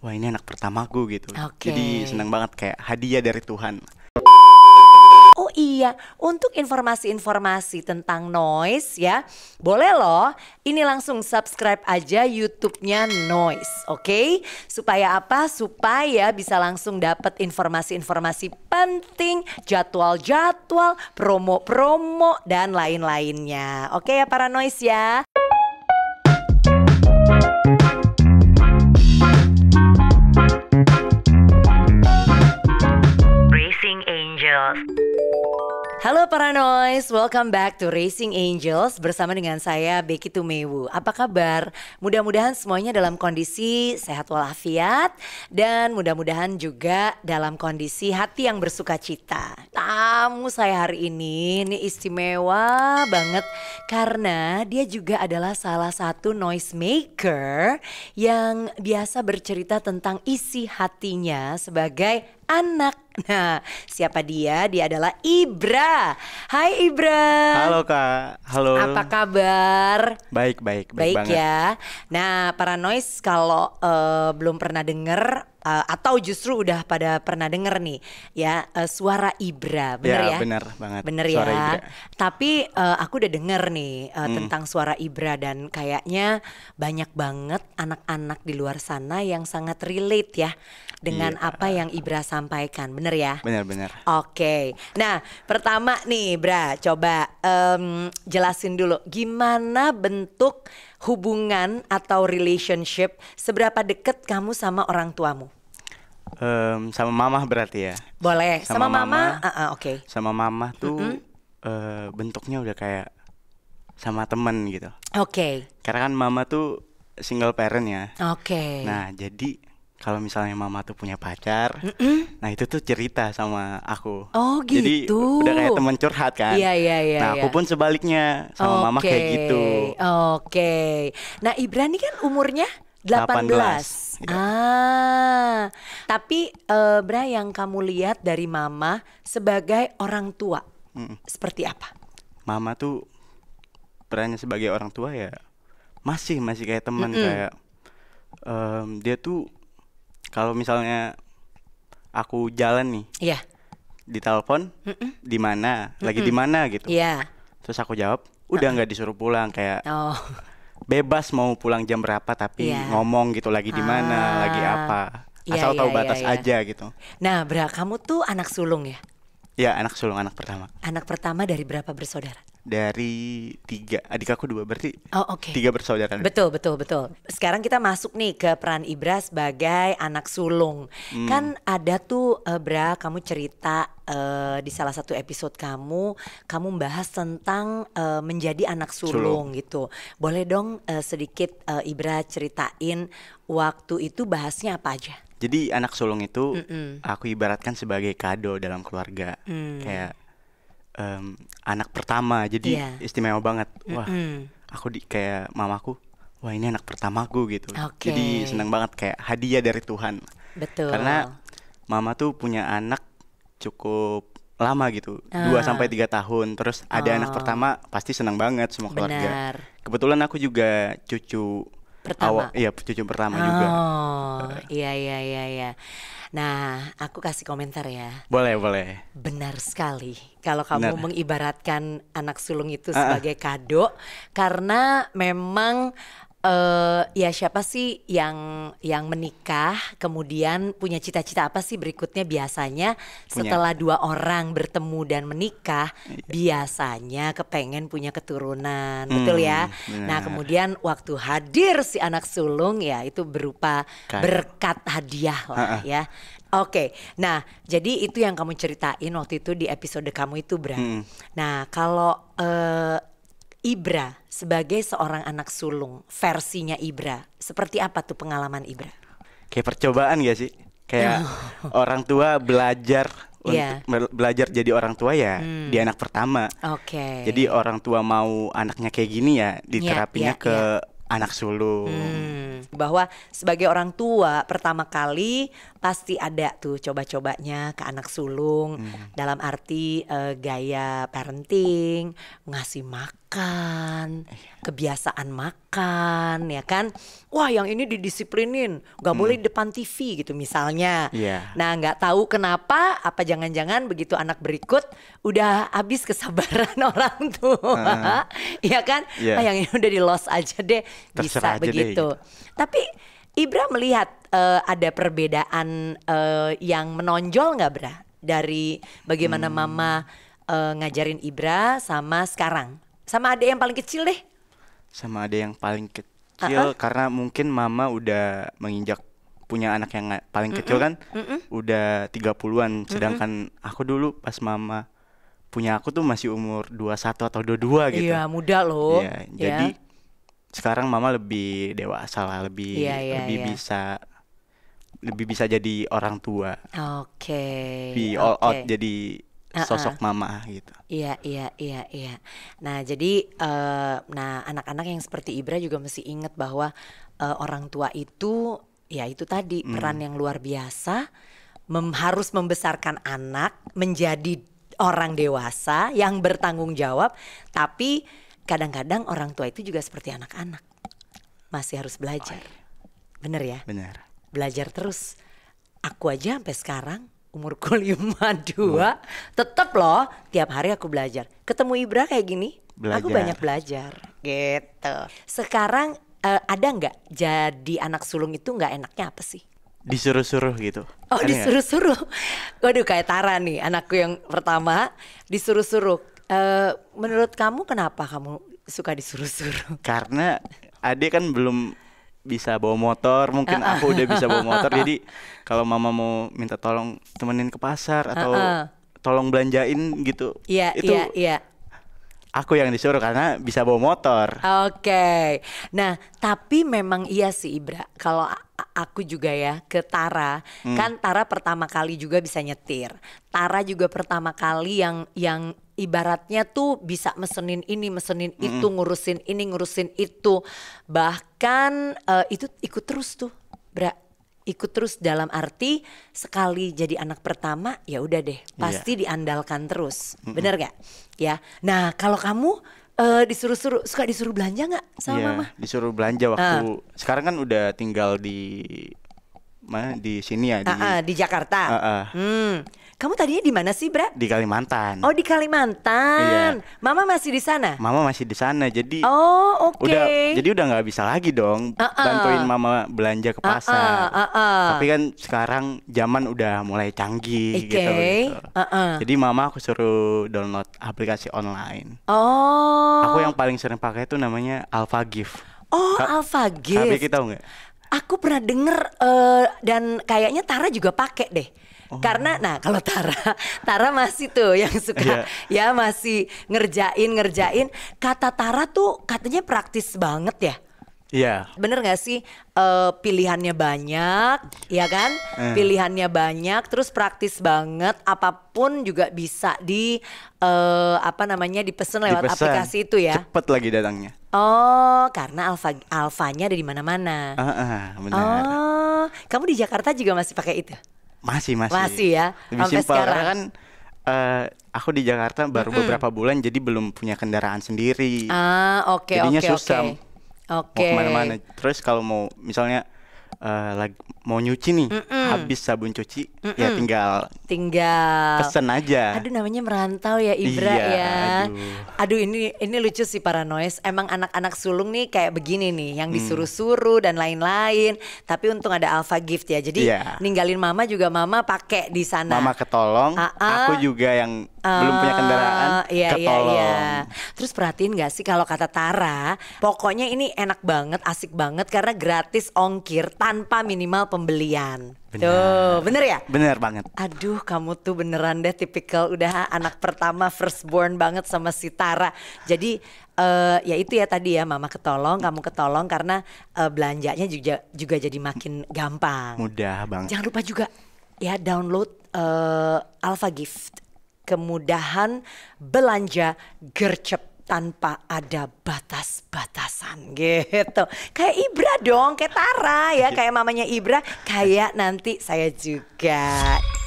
wah ini anak pertamaku gitu. Okay. Jadi senang banget kayak hadiah dari Tuhan. Oh iya, untuk informasi-informasi tentang noise ya, boleh loh. Ini langsung subscribe aja YouTube-nya Noise, oke? Okay? Supaya apa? Supaya bisa langsung dapat informasi-informasi penting, jadwal-jadwal, promo-promo dan lain-lainnya. Oke okay ya para noise ya. Hello para noise, welcome back to Racing Angels bersama dengan saya Becky Tumewu. Apa kabar? Mudah-mudahan semuanya dalam kondisi sehat walafiat dan mudah-mudahan juga dalam kondisi hati yang bersuka cita. Tamu saya hari ini ini istimewa banget karena dia juga adalah salah satu noise maker yang biasa bercerita tentang isi hatinya sebagai anak. Nah, siapa dia? Dia adalah Ibra. Hai Ibra. Halo Kak. Halo. Apa kabar? Baik, baik, baik, baik banget. ya. Nah, para noise kalau uh, belum pernah denger uh, atau justru udah pada pernah denger nih ya uh, suara Ibra bener ya, ya? bener banget bener ya. suara ya Ibra. tapi uh, aku udah denger nih uh, hmm. tentang suara Ibra dan kayaknya banyak banget anak-anak di luar sana yang sangat relate ya dengan yeah. apa yang Ibra sampaikan bener ya bener bener oke okay. nah pertama nih Ibra coba um, jelasin dulu gimana bentuk hubungan atau relationship seberapa dekat kamu sama orang tuamu? Um, sama mama berarti ya? Boleh. Sama, sama mama, mama uh, uh, oke. Okay. Sama mama tuh mm -hmm. uh, bentuknya udah kayak sama temen gitu. Oke. Okay. Karena kan mama tuh single parent ya. Oke. Okay. Nah jadi kalau misalnya mama tuh punya pacar, mm -mm. nah itu tuh cerita sama aku. Oh gitu. Jadi udah gitu. kayak teman curhat kan. Iya iya iya. Nah aku ya. pun sebaliknya sama okay. mama kayak gitu. Oke. Okay. Nah Ibra ini kan umurnya 18. 18. Ya. Ah. Tapi uh, Bra yang kamu lihat dari mama sebagai orang tua mm. seperti apa? Mama tuh perannya sebagai orang tua ya masih masih kayak teman mm -mm. kayak um, dia tuh kalau misalnya aku jalan nih iya yeah. ditelepon mm di mana lagi di mana gitu iya yeah. terus aku jawab udah nggak disuruh pulang kayak oh. bebas mau pulang jam berapa tapi yeah. ngomong gitu lagi di mana ah. lagi apa iya, asal yeah, tahu yeah, batas yeah, aja gitu nah bra kamu tuh anak sulung ya Iya anak sulung anak pertama anak pertama dari berapa bersaudara dari tiga adik aku dua berarti oh, okay. tiga bersaudara betul betul betul sekarang kita masuk nih ke peran Ibra sebagai anak sulung hmm. kan ada tuh uh, Bra kamu cerita uh, di salah satu episode kamu kamu bahas tentang uh, menjadi anak sulung, sulung gitu boleh dong uh, sedikit uh, Ibra ceritain waktu itu bahasnya apa aja jadi anak sulung itu Mm-mm. aku ibaratkan sebagai kado dalam keluarga mm. kayak um, anak pertama jadi yeah. istimewa banget wah mm -hmm. aku di kayak mamaku wah ini anak pertamaku gitu okay. jadi senang banget kayak hadiah dari Tuhan betul karena mama tuh punya anak cukup lama gitu dua ah. sampai tiga tahun terus ada oh. anak pertama pasti senang banget semua keluarga Benar. kebetulan aku juga cucu pertama awal, iya cucu pertama oh, juga iya iya iya iya Nah, aku kasih komentar ya. Boleh, boleh. Benar sekali. Kalau kamu Benar. mengibaratkan anak sulung itu ah, ah. sebagai uh -uh. kado karena memang uh, ya siapa sih yang yang menikah kemudian punya cita-cita apa sih berikutnya biasanya punya. setelah dua orang bertemu dan menikah iya. biasanya kepengen punya keturunan hmm, betul ya nah, benar. nah kemudian waktu hadir si anak sulung ya itu berupa Kayak. berkat hadiah lah ha -ha. ya Oke, okay. nah jadi itu yang kamu ceritain waktu itu di episode kamu itu, Bra. Hmm. Nah kalau uh, Ibra sebagai seorang anak sulung, versinya Ibra, seperti apa tuh pengalaman Ibra? Kayak percobaan gak sih? Kayak orang tua belajar yeah. untuk iya. belajar jadi orang tua ya hmm. di anak pertama. Oke. Okay. Jadi orang tua mau anaknya kayak gini ya diterapinya yeah, yeah, ke yeah. anak sulung. Hmm. Bahwa sebagai orang tua pertama kali pasti ada tuh coba-cobanya ke anak sulung hmm. dalam arti uh, gaya parenting, ngasih makan makan, iya. kebiasaan makan, ya kan? Wah, yang ini didisiplinin, nggak boleh hmm. di depan TV gitu misalnya. Yeah. Nah, nggak tahu kenapa, apa jangan-jangan begitu anak berikut udah habis kesabaran orang tua, uh, ya kan? Yeah. Nah, yang ini udah di los aja deh, Terserah bisa aja begitu. Deh, gitu. Tapi Ibra melihat uh, ada perbedaan uh, yang menonjol nggak, Bra? Dari bagaimana hmm. Mama uh, ngajarin Ibra sama sekarang? Sama adik yang paling kecil deh. Sama adik yang paling kecil uh -uh. karena mungkin mama udah menginjak punya anak yang paling mm -mm. kecil kan mm -mm. udah 30-an sedangkan mm -mm. aku dulu pas mama punya aku tuh masih umur 21 atau 22 gitu. Iya, muda loh. ya, ya. jadi sekarang mama lebih dewasa lah, lebih ya, ya, lebih ya. bisa lebih bisa jadi orang tua. Oke. Okay, Be all okay. out jadi uh-uh. sosok mama gitu. Iya iya iya iya. Nah jadi uh, nah anak-anak yang seperti Ibra juga mesti ingat bahwa uh, orang tua itu ya itu tadi hmm. peran yang luar biasa mem- harus membesarkan anak menjadi orang dewasa yang bertanggung jawab tapi kadang-kadang orang tua itu juga seperti anak-anak masih harus belajar. Oh, iya. Bener ya? Bener. Belajar terus. Aku aja sampai sekarang umurku 52 hmm. tetap loh tiap hari aku belajar. Ketemu Ibra kayak gini, belajar. aku banyak belajar gitu. Sekarang uh, ada nggak jadi anak sulung itu nggak enaknya apa sih? disuruh-suruh gitu. Oh, disuruh-suruh. Waduh kayak Tara nih, anakku yang pertama disuruh-suruh. Uh, menurut kamu kenapa kamu suka disuruh-suruh? Karena Ade kan belum bisa bawa motor mungkin aku udah bisa bawa motor jadi kalau mama mau minta tolong temenin ke pasar atau tolong belanjain gitu iya itu iya, iya aku yang disuruh karena bisa bawa motor oke okay. nah tapi memang iya sih Ibra kalau aku juga ya ke Tara. Hmm. Kan Tara pertama kali juga bisa nyetir. Tara juga pertama kali yang yang ibaratnya tuh bisa mesenin ini, mesenin hmm. itu, ngurusin ini, ngurusin itu. Bahkan uh, itu ikut terus tuh, Bra. Ikut terus dalam arti sekali jadi anak pertama ya udah deh, iya. pasti yeah. diandalkan terus. Hmm. Bener gak? Ya. Nah, kalau kamu uh, disuruh-suruh suka disuruh belanja nggak sama yeah, mama? Disuruh belanja waktu uh. sekarang kan udah tinggal di mana di sini ya di, uh, di Jakarta. Uh, uh. Hmm. Kamu tadinya di mana sih, Bra? Di Kalimantan. Oh, di Kalimantan. Iya. Mama masih di sana? Mama masih di sana. Jadi Oh, oke. Okay. Udah jadi udah nggak bisa lagi dong uh -uh. bantuin Mama belanja ke ah, pasar. Uh -uh. Uh -uh. Tapi kan sekarang zaman udah mulai canggih okay. gitu gitu. Uh -uh. Jadi Mama aku suruh download aplikasi online. Oh. Aku yang paling sering pakai itu namanya Alpha Gift. Oh, Alpha Gift. Tapi kita tahu nggak? Aku pernah denger uh, dan kayaknya Tara juga pakai deh. Oh. Karena nah kalau Tara, Tara masih tuh yang suka yeah. ya masih ngerjain ngerjain. Kata Tara tuh katanya praktis banget ya. Iya. Yeah. Bener gak sih uh, pilihannya banyak, ya kan? Eh. Pilihannya banyak, terus praktis banget. Apapun juga bisa di uh, apa namanya dipesan lewat dipesen. aplikasi itu ya. Cepet lagi datangnya. Oh, karena alfa alfanya ada di mana-mana. Uh, uh, Oh, kamu di Jakarta juga masih pakai itu? Masih masih. Masih ya. Lebih Sampai simpel sekarang. kan uh, aku di Jakarta baru beberapa bulan jadi belum punya kendaraan sendiri. Ah, oke okay, oke. Jadinya okay, susah. Okay Oke. Okay. Mau mana Terus kalau mau misalnya uh, eh, lagi mau nyuci nih, mm -mm. habis sabun cuci, mm -mm. ya tinggal tinggal pesen aja. Aduh namanya merantau ya Ibra iya, ya. Aduh. aduh ini ini lucu sih noise. Emang anak-anak sulung nih kayak begini nih, yang hmm. disuruh-suruh dan lain-lain. Tapi untung ada Alpha Gift ya. Jadi yeah. ninggalin mama juga mama pakai di sana. Mama ketolong, A ah, -a. Ah. aku juga yang belum punya eh, kendaraan iya, Iya, iya. Terus perhatiin gak sih kalau kata Tara, pokoknya ini enak banget, asik banget karena gratis ongkir tanpa minimal pembelian. Bener. Tuh, bener ya? Bener banget. Aduh, kamu tuh beneran deh tipikal udah anak pertama first born banget sama si Tara. Jadi uh, ya itu ya tadi ya, mama ketolong, kamu ketolong karena uh, belanjanya juga juga jadi makin gampang. Mudah banget. Jangan lupa juga ya download uh, Alpha Gift kemudahan belanja gercep tanpa ada batas-batasan gitu. Kayak Ibra dong, kayak Tara ya, iya. kayak mamanya Ibra, kayak nanti saya juga.